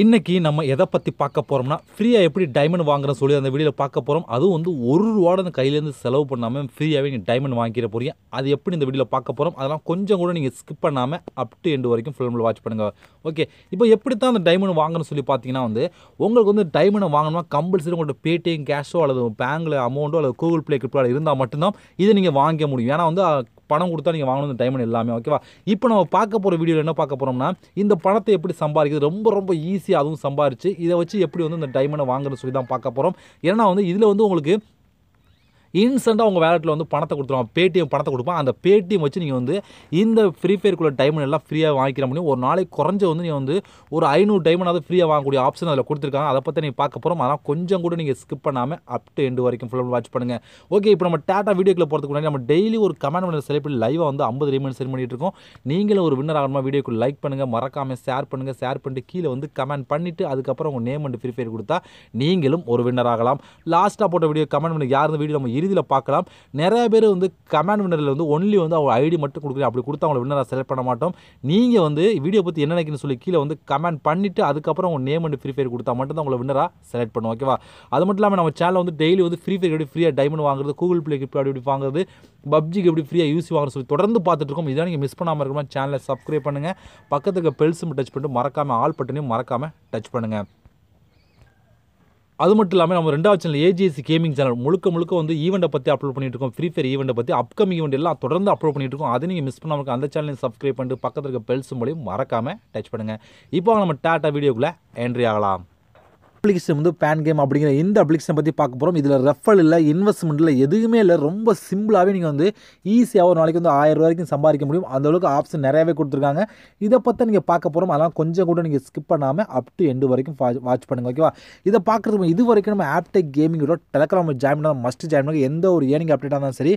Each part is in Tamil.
இன்றைக்கி நம்ம எதை பற்றி பார்க்க போகிறோம்னா ஃப்ரீயாக எப்படி டைமண்ட் வாங்குற சொல்லி அந்த வீடியோவில் பார்க்க போகிறோம் அதுவும் வந்து ஒரு ரூபாட அந்த கையிலேருந்து செலவு பண்ணாமல் ஃப்ரீயாகவே நீங்கள் டைமண்ட் வாங்கிட போகிறீங்க அது எப்படி இந்த வீடியோவில் பார்க்க போகிறோம் அதெல்லாம் கொஞ்சம் கூட நீங்கள் ஸ்கிப் பண்ணாமல் அப் டு எண்டு வரைக்கும் ஃபிலிமில் வாட்ச் பண்ணுங்கள் ஓகே இப்போ எப்படி தான் அந்த டைமண்ட் வாங்கணும்னு சொல்லி பார்த்தீங்கன்னா வந்து உங்களுக்கு வந்து டைமண்ட் வாங்கணும்னா கம்பல்சரி உங்களோட பேடிஎம் கேஷோ அல்லது பேங்கில் அமௌண்ட்டோ அல்லது கூகுள் பிளே கிரிப்டோ இருந்தால் மட்டும்தான் இதை நீங்கள் வாங்க முடியும் ஏன்னா வந்து பணம் கொடுத்தா நீங்கள் வாங்கணும் இந்த டைமண்ட் எல்லாமே ஓகேவா இப்போ நம்ம பார்க்க போகிற வீடியோவில் என்ன பார்க்க போகிறோம்னா இந்த பணத்தை எப்படி சம்பாதிக்கிறது ரொம்ப ரொம்ப ஈஸி ஈஸியாக அதுவும் சம்பாரிச்சு இதை வச்சு எப்படி வந்து இந்த டைமண்டை வாங்குறது சொல்லி தான் பார்க்க போகிறோம் ஏன்னா வந்து இதில் வந்து உங்களுக்கு இன்ஸ்டண்ட்டாக உங்கள் வேலெட்டில் வந்து பணத்தை கொடுத்துருவான் பேடிஎம் பணத்தை கொடுப்பான் அந்த பேடிஎம் வச்சு நீங்கள் வந்து இந்த ஃப்ரீ ஃபயருக்குள்ள டைமண்ட் எல்லாம் ஃப்ரீயாக வாங்கிக்கிற முடியும் ஒரு நாளைக்கு குறைஞ்ச வந்து நீங்கள் வந்து ஒரு ஐநூறு டைமண்டாவது ஃப்ரீயாக வாங்கக்கூடிய ஆப்ஷன் அதில் கொடுத்துருக்காங்க அதை பற்றி நீங்கள் பார்க்க போகிறோம் அதனால் கொஞ்சம் கூட நீங்கள் ஸ்கிப் பண்ணாமல் அப் டு எண்டு வரைக்கும் ஃபுல்லாக வாட்ச் பண்ணுங்கள் ஓகே இப்போ நம்ம டேட்டா வீடியோக்குள்ள போகிறதுக்கு முன்னாடி நம்ம டெய்லி ஒரு கமெண்ட் பண்ண செலிபிரிட்டி லைவாக வந்து ஐம்பது ரீமெண்ட் சென்ட் பண்ணிட்டு இருக்கோம் நீங்களும் ஒரு வின்னர் ஆகணுமா வீடியோக்கு லைக் பண்ணுங்கள் மறக்காமல் ஷேர் பண்ணுங்கள் ஷேர் பண்ணிட்டு கீழே வந்து கமெண்ட் பண்ணிவிட்டு அதுக்கப்புறம் உங்கள் நேம் அண்ட் ஃப்ரீ ஃபயர் கொடுத்தா நீங்களும் ஒரு வின்னர் ஆகலாம் லாஸ்ட்டாக போட்ட வீடியோ கமெண்ட் பண்ணி யார் வீடியோ நம்ம இறுதியில் பார்க்கலாம் நிறைய பேர் வந்து கமாண்ட் வினரில் வந்து ஒன்லி வந்து அவங்க ஐடி மட்டும் கொடுக்குறீங்க அப்படி கொடுத்து அவங்கள வின்னராக செலக்ட் பண்ண மாட்டோம் நீங்கள் வந்து வீடியோ பற்றி என்ன நினைக்கணும்னு சொல்லி கீழே வந்து கமெண்ட் பண்ணிவிட்டு அதுக்கப்புறம் உங்கள் நேம் அண்ட் ஃப்ரீ ஃபயர் கொடுத்தா மட்டும் தான் உங்களை வின்னராக செலக்ட் பண்ணுவோம் ஓகேவா அது மட்டும் இல்லாமல் நம்ம சேனலில் வந்து டெய்லி வந்து ஃப்ரீ ஃபயர் எப்படி ஃப்ரீயாக டைமண்ட் வாங்குறது கூகுள் பிளே பிளேக்கு அப்படி எப்படி வாங்குறது பப்ஜிக்கு எப்படி ஃப்ரீயாக யூஸ் வாங்குறது சொல்லி தொடர்ந்து பார்த்துட்டு இருக்கோம் இதான் நீங்கள் மிஸ் பண்ணாமல் இருக்கணும் சேனலை சப்ஸ்கிரைப் பண்ணுங்கள் பக்கத்துக்கு பெல்ஸும் டச் பண்ணிட்டு மறக்காமல் ஆல் பட்டனையும் மறக்காமல் டச் பண்ணுங்கள் அது மட்டும் இல்லாமல் நம்ம ரெண்டாவது சேனல் ஏஜிஎஸ் கேமிங் சேனல் முழுக்க முழுக்க வந்து ஈவெண்ட்டை பற்றி அப்லோட் பண்ணிட்டு இருக்கோம் ஃப்ரீ ஃபயர் ஈவெண்ட்டை பற்றி அப்கமிங் ஈவெண்ட் எல்லாம் தொடர்ந்து அப்லோட் பண்ணிட்டு இருக்கோம் அதை நீங்கள் மிஸ் பண்ணாமல் அந்த சேனலையும் சப்ஸ்கிரைப் பண்ணிட்டு பக்கத்தில் இருக்க பெல்ஸ் மூலியம் மறக்காமல் டச் பண்ணுங்கள் இப்போ நம்ம டாட்டா வீடியோக்குள்ளே என்ட்ரி ஆகலாம் அப்ளிகேஷன் வந்து பேன் கேம் அப்படிங்கிற இந்த அப்ளிகேஷன் பற்றி பார்க்க போகிறோம் இதில் ரெஃபல் இல்லை இன்வெஸ்ட்மெண்ட் இல்லை எதுவுமே இல்லை ரொம்ப சிம்பிளாகவே நீங்கள் வந்து ஈஸியாக ஒரு நாளைக்கு வந்து ஆயிரம் வரைக்கும் சம்பாதிக்க முடியும் அந்தளவுக்கு ஆப்ஷன் நிறையாவே கொடுத்துருக்காங்க இதை பற்றி நீங்கள் பார்க்க போகிறோம் அதெல்லாம் கொஞ்சம் கூட நீங்கள் ஸ்கிப் பண்ணாமல் அப் டு எண்டு வரைக்கும் வாட்ச் பண்ணுங்கள் ஓகேவா இதை பார்க்குறதுக்கு இது வரைக்கும் நம்ம ஆப்டெக் கேமிங்கோட டெலகிராம் ஜாயின் பண்ணால் மஸ்ட் ஜாயின் பண்ணி எந்த ஒரு ஏர்னிங் அப்டேட்டாக இருந்தாலும் சரி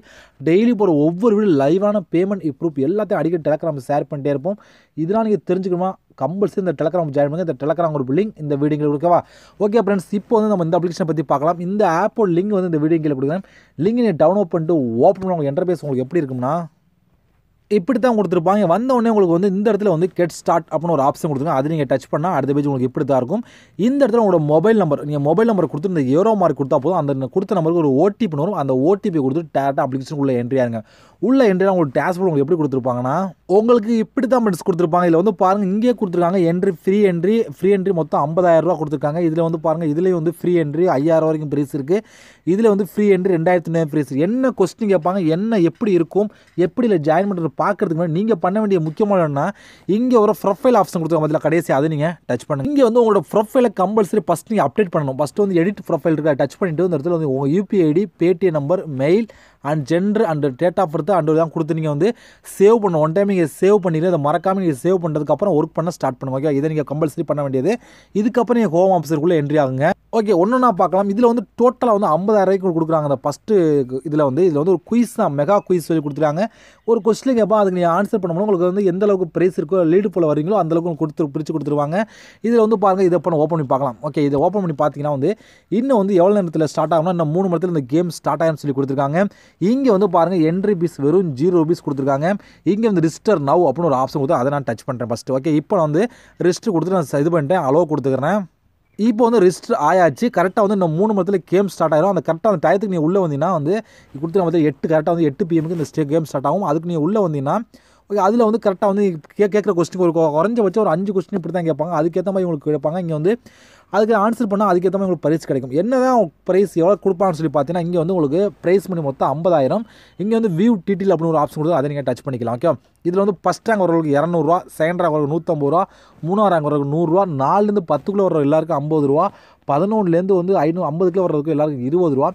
டெய்லி போகிற ஒவ்வொரு வீடு லைவான பேமெண்ட் இப்ரூவ் எல்லாத்தையும் அடிக்கடி டெலகிராம் ஷேர் பண்ணிட்டே இருப்போம் இதெல்லாம் நீங்கள் தெரிஞ்சுக்கணுமா கம்பல்சரி இந்த டெலகிராம் ஜாயின் பண்ணி இந்த டெலகிராம் குரூப் லிங்க் இந்த வீடியோ கொடுக்கவா ஓகே ஃப்ரெண்ட்ஸ் இப்போ வந்து நம்ம இந்த அப்ளிகேஷனை பற்றி பார்க்கலாம் இந்த ஆப்போட லிங்க் வந்து இந்த வீடியோ கீழே கொடுக்குறேன் லிங்க் நீங்கள் டவுன்லோட் பண்ணிட்டு ஓப்பன் பண்ண உங்களுக்கு என்டர்பேஸ் உங்களுக்கு எப்படி இருக்கும்னா இப்படி தான் கொடுத்துருப்பாங்க வந்த உடனே உங்களுக்கு வந்து இந்த இடத்துல வந்து கெட் ஸ்டார்ட் அப்படின்னு ஒரு ஆப்ஷன் கொடுத்துருங்க அது நீங்கள் டச் பண்ணால் அடுத்த பேஜ் உங்களுக்கு இப்படி தான் இருக்கும் இந்த இடத்துல உங்களோட மொபைல் நம்பர் நீங்கள் மொபைல் நம்பர் கொடுத்து இந்த ஏரோ மார்க் கொடுத்தா போதும் அந்த கொடுத்த நம்பருக்கு ஒரு ஓடிபி வரும் அந்த ஓடிபி கொடுத்து டேரெக்டாக அப்ளிகேஷன் உள்ள என்ட்ரி ஆகுங்க உள்ள என்ட்ரி உங்களுக்கு டேஷ்போர்ட் உங்களுக்கு எப்படி கொடுத்துருப்பாங்கன்னா உங்களுக்கு இப்படி தான் மெட்ஸ் கொடுத்துருப்பாங்க இதில் வந்து பாருங்கள் இங்கே கொடுத்துருக்காங்க entry free entry free entry மொத்தம் ஐம்பதாயிரரூவா கொடுத்துருக்காங்க இதில் வந்து பாருங்கள் இதுலேயும் வந்து ஃப்ரீ என்ட்ரி ஐயாயிரம் வரைக்கும் ப்ரீஸ் இருக்குது இதில் வந்து ஃப்ரீ என்ட்ரி ரெண்டாயிரத்து நேரம் ப்ரீஸ் என்ன கொஸ்டின் கேட்பாங்க என்ன எப்படி இருக்கும் எப்படி இல்லை ஜாயின் பண்ணுறது பார்க்குறதுக்கு முன்னாடி நீங்கள் பண்ண வேண்டிய முக்கியமானன்னா இங்கே ஒரு ப்ரொஃபைல் ஆப்ஷன் கொடுத்துருக்க பதில் கடைசி அதை நீங்கள் டச் பண்ணுங்கள் இங்கே வந்து உங்களோட ப்ரொஃபைலை கம்பல்சரி ஃபஸ்ட் நீங்கள் அப்டேட் பண்ணணும் ஃபஸ்ட்டு வந்து எடிட் ப்ரொஃபைல் இருக்கா டச் பண்ணிவிட்டு இந்த இடத்துல வந்து உங்கள் UPI ID Paytm number mail and gender and date of birth and தான் கொடுத்து நீங்கள் வந்து சேவ் பண்ண ஒன் டைம் நீங்கள் சேவ் பண்ணிடுங்க அதை மறக்காமல் நீங்கள் சேவ் பண்ணுறதுக்கப்புறம் ஒர்க் பண்ண ஸ்டார்ட் பண்ணுவோம் ஓகே இதை நீங்கள் கம்பல்சரி பண்ண வேண்டியது இதுக்கப்புறம் நீங்கள் ஹோம் ஆஃபீஸருக்குள்ளே என்ட்ரி ஆகுங்க ஓகே ஒன்று நான் பார்க்கலாம் இதில் வந்து டோட்டலாக வந்து ரூபாய்க்கு கொடுக்குறாங்க அந்த ஃபஸ்ட்டு இதில் வந்து இதில் வந்து ஒரு குயிஸ் தான் மெகா குயிஸ் சொல்லி கொடுத்துருக்காங்க ஒரு கொஸ்டின் கேட்பா அதுக்கு நீங்கள் ஆன்சர் பண்ணும்போது உங்களுக்கு வந்து எந்த அளவுக்கு ப்ரைஸ் இருக்கோ லீடு போல் வரீங்களோ அந்தளவுக்கு கொடுத்து பிரித்து கொடுத்துருவாங்க இதில் வந்து பாருங்கள் இதை பண்ண ஓப்பன் பண்ணி பார்க்கலாம் ஓகே இதை ஓப்பன் பண்ணி பார்த்தீங்கன்னா வந்து இன்னும் வந்து எவ்வளோ நேரத்தில் ஸ்டார்ட் ஆகும்னா இன்னும் மூணு நேரத்தில் இந்த கேம் ஸ்டார்ட் ஆகும்னு சொல்லி கொடுத்துருக்காங்க இங்கே வந்து பாருங்கள் என்ட்ரி பீஸ் வெறும் ஜீரோ ருபீஸ் கொடுத்துருக்காங்க இங்கே வந்து ரிஸ்டர் நவ் அப்படின்னு ஒரு ஆப்ஷன் கொடுத்து அதை நான் டச் பண்ணுறேன் ஃபஸ்ட்டு ஓகே இப்போ வந்து ரிஸ்ட்டு கொடுத்துட்டு நான் இது பண்ணிட்டேன் அலோ கொடுத்துக்கிறேன் இப்போ வந்து ரிஜிஸ்டர் ஆயாச்சு கரெக்டாக வந்து இன்னும் மூணு மணத்தில் கேம் ஸ்டார்ட் ஆயிரும் அந்த கரெக்டாக அந்த டயத்துக்கு நீ உள்ளே வந்தீங்கன்னா வந்து கொடுத்து வந்து எட்டு கரெக்டாக வந்து எட்டு பிஎம்க்கு இந்த ஸ்டே கேம் ஸ்டார்ட் ஆகும் அதுக்கு நீ உள்ளே வந்தீங்கன்னா ஓகே அதில் வந்து கரெக்டாக வந்து கே கேட்குற கொஸ்டின் ஒரு வச்சு ஒரு அஞ்சு கொஸ்டின் இப்படி தான் கேட்பாங்க அதுக்கேற்ற மாதிரி உங்களுக்கு கேட்பாங்க இங்கே வந்து அதுக்கு ஆன்சர் பண்ணால் அதுக்கேற்ற மாதிரி உங்களுக்கு ப்ரைஸ் கிடைக்கும் என்ன தான் ப்ரைஸ் எவ்வளோ கொடுப்பான்னு சொல்லி பார்த்தீங்கன்னா இங்கே வந்து உங்களுக்கு ப்ரைஸ் பண்ணி மொத்தம் ஐம்பதாயிரம் இங்கே வந்து வியூ டீட்டில் அப்படின்னு ஒரு ஆப்ஷன் கொடுத்து அதை நீங்கள் டச் பண்ணிக்கலாம் ஓகே இதில் வந்து ஃபஸ்ட் ரேங்க் வரவங்களுக்கு இரநூறுவா செகண்ட் ரேங்க் வரவங்களுக்கு நூற்றம்பது ரூபா மூணாம் ரேங்க் வரவங்களுக்கு நூறுரூவா நாலுலேருந்து பத்துக்குள்ளே வர எல்லாருக்கும் ஐம்பது ரூபா பதினொன்றுலேருந்து வந்து ஐநூறு ஐம்பதுக்குள்ளே வர்றதுக்கு எல்லாருக்கும் இருபது ரூபா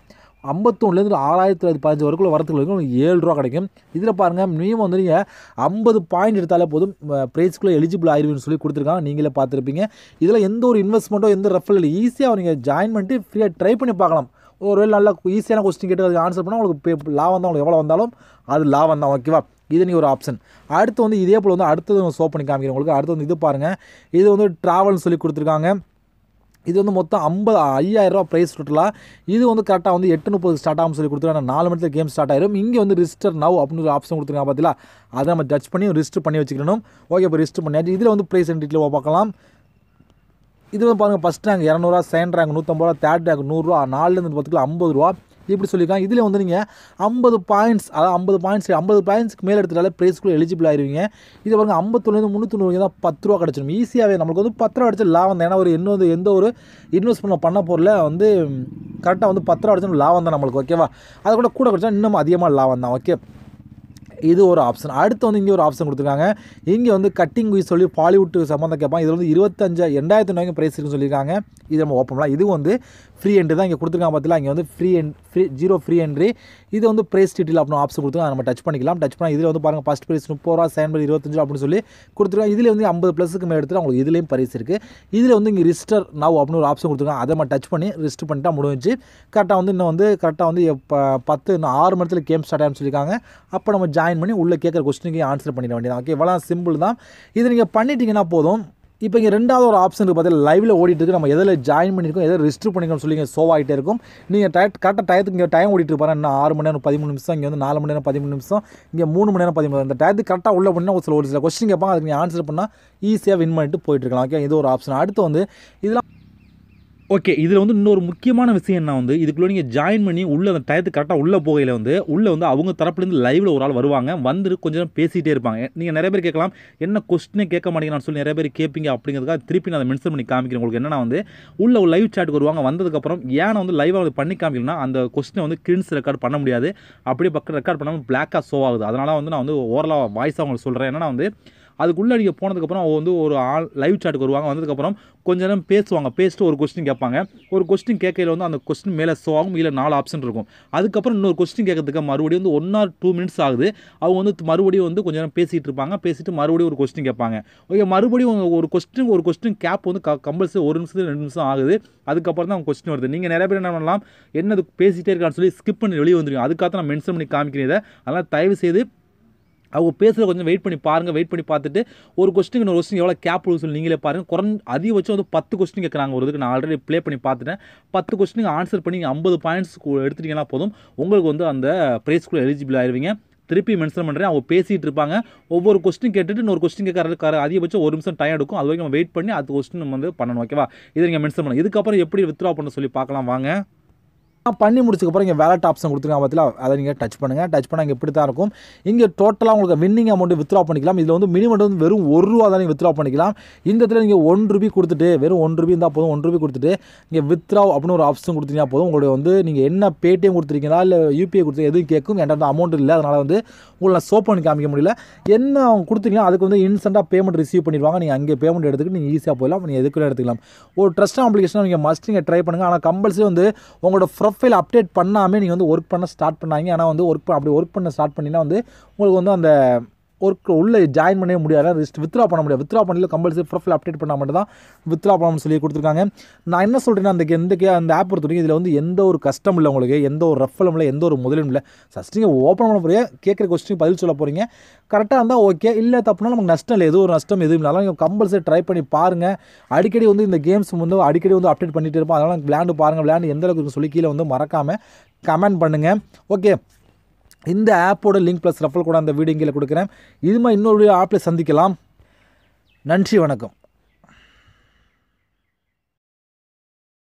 ஐம்பத்தொன்னுலேருந்து ஆறாயிரத்தி தொள்ளாயிரத்தி பதினஞ்சு வரைக்கும் வரத்துக்கு வரைக்கும் உங்களுக்கு ஏழு ரூபா கிடைக்கும் இதில் பாருங்கள் மினிமம் வந்து நீங்கள் ஐம்பது பாயிண்ட் எடுத்தாலே போதும் ப்ரைஸ்க்குள்ளே எலிஜிபிள் ஆயிடுவீங்கன்னு சொல்லி கொடுத்துருக்காங்க நீங்களே பார்த்துருப்பீங்க இதில் எந்த ஒரு இன்வெஸ்ட்மெண்ட்டோ எந்த ரெஃபர் இல்லை ஈஸியாக நீங்கள் ஜாயின் பண்ணிட்டு ஃப்ரீயாக ட்ரை பண்ணி பார்க்கலாம் ஒருவேளை நல்லா ஈஸியான கொஸ்டின் கேட்டு அதுக்கு ஆன்சர் பண்ணால் உங்களுக்கு லாபம் தான் உங்களுக்கு எவ்வளோ வந்தாலும் அது லாபம் தான் ஓகேவா இது நீ ஒரு ஆப்ஷன் அடுத்து வந்து இதே போல் வந்து அடுத்தது சோப் பண்ணி காமிக்கிறேன் உங்களுக்கு அடுத்து வந்து இது பாருங்கள் இது வந்து ட்ராவல்னு சொல்லி கொடுத்துருக்காங்க இது வந்து மொத்தம் ஐம்பது ரூபா ப்ரைஸ் டோட்டலாக இது வந்து கரெக்டாக வந்து எட்டு முப்பது ஸ்டார்ட் ஆகும் சொல்லி கொடுத்துருவாங்க நாலு மணி கேம் ஸ்டார்ட் ஆயிரும் இங்கே வந்து ரிஜிஸ்டர் நவ் அப்படின்னு ஒரு ஆப்ஷன் கொடுத்துருக்காங்க பார்த்தீங்களா அதை நம்ம டச் பண்ணி ரிஜிஸ்டர் பண்ணி வச்சுக்கணும் ஓகே இப்போ ரிஜிஸ்டர் பண்ணியாச்சு இதில் வந்து ப்ரைஸ் அண்ட் டீட்டில் பார்க்கலாம் இது வந்து பாருங்கள் ஃபஸ்ட் ரேங்க் இரநூறுவா செகண்ட் ரேங்க் நூற்றம்பது ரூபா தேர்ட் ரேங்க் நூறுரூவா நாலுலேருந்து பத்துக்குள்ள ஐம்பது ரூபா இப்படி சொல்லியிருக்காங்க இதில் வந்து நீங்கள் ஐம்பது பாயிண்ட்ஸ் அதாவது ஐம்பது பாயிண்ட்ஸ் ஐம்பது பாயிண்ட்ஸ்க்கு மேலே எடுத்துட்டாலே ப்ரைஸ்க்குள்ளே எலிஜிபிள் ஆயிருவீங்க இது பாருங்கள் ஐம்பத்தொன்னு முந்நூற்றி தான் பத்து ரூபா கிடச்சிடும் ஈஸியாகவே நம்மளுக்கு வந்து பத்து ரூபா அடிச்சு லாபம் தான் ஏன்னா ஒரு வந்து எந்த ஒரு இன்வெஸ்ட்மெண்ட் பண்ண பொருளை வந்து கரெக்டாக வந்து பத்து ரூபா அடிச்சு லாபம் தான் நம்மளுக்கு ஓகேவா அதை கூட கூட கிடச்சா இன்னும் அதிகமாக லாபம் தான் ஓகே இது ஒரு ஆப்ஷன் அடுத்து வந்து இங்கே ஒரு ஆப்ஷன் கொடுத்துருக்காங்க இங்கே வந்து கட்டிங் குயிஸ் சொல்லி பாலிவுட் சம்மந்தம் கேட்பாங்க இதில் வந்து இருபத்தஞ்சு ரெண்டாயிரத்து நோய்க்கு ப்ரைஸ் இருக்குன்னு சொல்லியிருக்காங்க இது நம்ம ஓப்பன் பண்ணலாம் இது வந்து ஃப்ரீ என்ட்ரி தான் இங்கே கொடுத்துருக்காங்க பார்த்தீங்களா இங்கே வந்து ஃப்ரீ என் ஃப்ரீ ஜீரோ ஃப்ரீ என்ட்ரி இது வந்து ப்ரைஸ் டீட்டெயில் அப்படி ஆப்ஷன் கொடுத்துருக்காங்க நம்ம டச் பண்ணிக்கலாம் டச் பண்ணால் இதில் வந்து பாருங்கள் ஃபஸ்ட் ப்ரைஸ் முப்பது ரூபா செகண்ட் ப்ரைஸ் இருபத்தஞ்சு அப்படின்னு சொல்லி கொடுத்துருக்காங்க இதில் வந்து ஐம்பது ப்ளஸுக்கு மேலே எடுத்துட்டு அவங்களுக்கு இதுலேயும் ப்ரைஸ் இருக்குது இதில் வந்து இங்கே ரிஸ்டர் நவ் அப்படின்னு ஒரு ஆப்ஷன் கொடுத்துருக்காங்க அதை நம்ம டச் பண்ணி ரிஸ்ட் பண்ணிட்டா முடிஞ்சு கரெக்டாக வந்து இன்னும் வந்து கரெக்டாக வந்து பத்து இன்னும் ஆறு மணத்தில் கேம் ஸ்டார்ட் ஆகும் சொல்லியிருக்காங்க அப்போ நம்ம ஜாயின் ஜாயின் பண்ணி உள்ளே கேட்குற கொஸ்டினுக்கு ஆன்சர் பண்ணிட வேண்டியது ஓகே இவ்வளோ சிம்பிள் தான் இது நீங்கள் பண்ணிட்டீங்கன்னா போதும் இப்போ இங்கே ரெண்டாவது ஒரு ஆப்ஷன் இருக்குது பார்த்தீங்கன்னா லைவில் ஓடிட்டு நம்ம எதில் ஜாயின் பண்ணியிருக்கோம் எதை ரிஜிஸ்டர் பண்ணிக்கணும்னு சொல்லி இங்கே சோவாகிட்டே இருக்கும் நீங்கள் டை கரெக்டாக டயத்துக்கு இங்கே டைம் ஓடிட்டு இருப்பாங்க இன்னும் ஆறு மணி நேரம் பதிமூணு நிமிஷம் இங்கே வந்து நாலு மணி நேரம் பதிமூணு நிமிஷம் இங்கே மூணு மணி நேரம் பதிமூணு இந்த டயத்துக்கு கரெக்டாக உள்ள பண்ணால் ஒரு சில ஒரு சில கொஸ்டின் கேட்பாங்க அதுக்கு நீங்கள் ஆன்சர் பண்ணால் ஈஸியாக வின் பண்ணிட்டு போயிட்டு இருக்கலாம் ஓகே இது ஒரு ஆப்ஷன் அடுத்து வந்து இதெல்லாம் ஓகே இதில் வந்து இன்னொரு முக்கியமான விஷயம் என்ன வந்து இதுக்குள்ளே நீங்கள் ஜாயின் பண்ணி உள்ளே அந்த டயத்துக்கு கரெக்டாக உள்ளே போகையில் வந்து உள்ளே வந்து அவங்க தரப்புலேருந்து லைவில் ஒரு ஆள் வருவாங்க வந்து கொஞ்ச நேரம் பேசிகிட்டே இருப்பாங்க நீங்கள் நிறைய பேர் கேட்கலாம் என்ன கொஸ்டினே கேட்க மாட்டேங்கிறான்னு சொல்லி நிறைய பேர் கேட்பீங்க அப்படிங்கிறதுக்காக திருப்பி நான் அதை மென்ஷன் பண்ணி காமிக்கிறேன் உங்களுக்கு என்னென்னா வந்து உள்ள ஒரு லைவ் சாட்டுக்கு வருவாங்க வந்ததுக்கப்புறம் ஏன்னா வந்து லைவாக வந்து பண்ணி காமிக்கணும்னா அந்த கொஸ்டினை வந்து கிரின்ஸ் ரெக்கார்ட் பண்ண முடியாது அப்படியே பக்கம் ரெக்கார்ட் பண்ணாமல் பிளாக்காக ஷோ ஆகுது அதனால் வந்து நான் வந்து ஓரளவு வாய்ஸாக உங்களுக்கு சொல்கிறேன் என்னென்னா வந்து அதுக்குள்ளே நீங்கள் போனதுக்கப்புறம் அவங்க வந்து ஒரு ஆள் லைவ் சாட்டுக்கு வருவாங்க வந்ததுக்கப்புறம் கொஞ்ச நேரம் பேசுவாங்க பேசிட்டு ஒரு கொஸ்டின் கேட்பாங்க ஒரு கொஸ்டின் கேட்கையில் வந்து அந்த கொஸ்டின் மேலே ஸோ ஆகும் இல்லை நாலு ஆப்ஷன் இருக்கும் அதுக்கப்புறம் இன்னொரு கொஸ்டின் கேட்கறதுக்கு மறுபடியும் வந்து ஒன் ஆர் டூ மினிட்ஸ் ஆகுது அவங்க வந்து மறுபடியும் வந்து கொஞ்சம் நேரம் பேசிகிட்டு இருப்பாங்க பேசிட்டு மறுபடியும் ஒரு கொஸ்டின் கேட்பாங்க ஓகே மறுபடியும் ஒரு கொஸ்டின் ஒரு கொஸ்டின் கேப் வந்து க கம்பல்சரி ஒரு நிமிஷத்துல ரெண்டு நிமிஷம் ஆகுது அதுக்கப்புறம் தான் அவங்க கொஸ்டின் வருது நீங்கள் நிறைய பேர் என்ன பண்ணலாம் என்னது பேசிகிட்டே இருக்கான்னு சொல்லி ஸ்கிப் பண்ணி வெளியே வந்துருங்க அதுக்காக நான் மென்ஷன் பண்ணி காமிக்கிறேன் இதை அதனால் தயவு செய்து அவங்க பேசுகிற கொஞ்சம் வெயிட் பண்ணி பாருங்கள் வெயிட் பண்ணி பார்த்துட்டு ஒரு கொஸ்டின் இன்னொரு கொஸ்டின் எவ்வளோ கேப் விழுது சொல்லி நீங்களே பாருங்கள் குறைஞ்ச அதிகபட்சம் வந்து பத்து கொஸ்டின் கேட்குறாங்க ஒரு இதுக்கு நான் ஆல்ரெடி ப்ளே பண்ணி பார்த்துட்டேன் பத்து கொஸ்டினுக்கு ஆன்சர் பண்ணி நீங்கள் ஐம்பது பாயிண்ட்ஸ் எடுத்துட்டிங்கன்னா போதும் உங்களுக்கு வந்து அந்த ப்ரைஸ்க்குள்ளே எலிஜிபிள் ஆயிடுவீங்க திருப்பி மென்ஷன் பண்ணுறேன் அவங்க பேசிகிட்டு இருப்பாங்க ஒவ்வொரு கொஸ்டின் கேட்டுட்டு இன்னொரு கொஸ்டின் கேட்கற அதிகபட்சம் ஒரு நிமிஷம் டைம் எடுக்கும் அது வரைக்கும் வெயிட் பண்ணி அது கொஸ்டின் வந்து பண்ணணும் ஓகேவா இதை நீங்கள் மென்ஷன் பண்ணணும் இதுக்கப்புறம் எப்படி வித்ரா பண்ண சொல்லி பார்க்கலாம் வாங்க பண்ணி முடிச்சதுக்கப்புறம் இங்கே வேலட் ஆப்ஷன் கொடுத்துருக்காங்க பார்த்தீங்களா அதை நீங்கள் டச் பண்ணுங்கள் டச் பண்ணால் இங்கே இப்படி தான் இருக்கும் இங்கே டோட்டலாக உங்களுக்கு வின்னிங் அமௌண்ட் வித்ரா பண்ணிக்கலாம் இதில் வந்து மினிமம் வந்து வெறும் ஒரு ரூபா தான் நீங்கள் வித்ரா பண்ணிக்கலாம் இந்த இடத்துல நீங்கள் ஒன் ருபி கொடுத்துட்டு வெறும் ஒன் ரூபி இருந்தால் போதும் ஒன் ருபி கொடுத்துட்டு இங்கே வித்ரா அப்படின்னு ஒரு ஆப்ஷன் கொடுத்தீங்கன்னா போதும் உங்களுடைய வந்து நீங்கள் என்ன பேடிஎம் கொடுத்துருக்கீங்களா இல்லை யூபிஐ கொடுத்து எதுவும் கேட்கும் என்கிட்ட வந்து அமௌண்ட் இல்லை அதனால் வந்து உங்களை நான் சோப் பண்ணி காமிக்க முடியல என்ன அவங்க கொடுத்தீங்கன்னா அதுக்கு வந்து இன்ஸ்டண்டாக பேமெண்ட் ரிசீவ் பண்ணிடுவாங்க நீங்கள் அங்கே பேமெண்ட் எடுத்துக்கிட்டு நீங்கள் ஈஸியாக போயிடலாம் நீங்கள் எதுக்குள்ளே எடுத்துக்கலாம் ஒரு ட்ரஸ்ட் அப்ளிகேஷன் நீங்கள் மஸ்ட் நீங்கள் ட்ரை பண்ணுங்கள் ஆனால் கம்பல்சரி வந்து உங்களோட ப்ரொஃபைல் அப்டேட் பண்ணாமல் நீங்கள் வந்து ஒர்க் பண்ண ஸ்டார்ட் பண்ணாங்க ஆனால் வந்து ஒர்க் அப்படி ஒர்க் பண்ண ஸ்டார்ட் பண்ணிங்கன்னா வந்து உங்களுக்கு வந்து அந்த ஒர்க் உள்ளே ஜாயின் பண்ணவே முடியாது ரிஸ்ட் வித்ரா பண்ண முடியாது வித்ரா பண்ணல கம்பல்சரி ப்ரொஃபைல் அப்டேட் பண்ணால் மட்டும் தான் வித்ரா பண்ணணும்னு சொல்லி கொடுத்துருக்காங்க நான் என்ன சொல்கிறேன்னா அந்த எந்த அந்த ஆப் பொறுத்த இதில் வந்து எந்த ஒரு கஷ்டம் இல்லை உங்களுக்கு எந்த ஒரு ரஃபலும் இல்லை எந்த ஒரு முதலும் இல்லை ஃபஸ்ட் நீங்கள் ஓப்பன் பண்ண போகிறீங்க கேட்குற கொஸ்டின் பதில் சொல்ல போகிறீங்க கரெக்டாக இருந்தால் ஓகே இல்லை தப்புனா நமக்கு நஷ்டம் இல்லை எதுவும் ஒரு நஷ்டம் எதுவும் இல்லாமல் நீங்கள் கம்பல்சரி ட்ரை பண்ணி பாருங்கள் அடிக்கடி வந்து இந்த கேம்ஸ் வந்து அடிக்கடி வந்து அப்டேட் பண்ணிகிட்டு இருப்போம் அதனால் விளையாண்டு பாருங்கள் விளையாண்டு எந்த அளவுக்கு சொல்லி கீழே வந்து மறக்காமல் கமெண்ட் பண்ணுங்கள் ஓகே இந்த ஆப்போட லிங்க் ப்ளஸ் ரெஃபல் கூட அந்த வீடியோ இங்கே கொடுக்குறேன் இது மாதிரி இன்னொரு ஆப்பில் சந்திக்கலாம் நன்றி வணக்கம்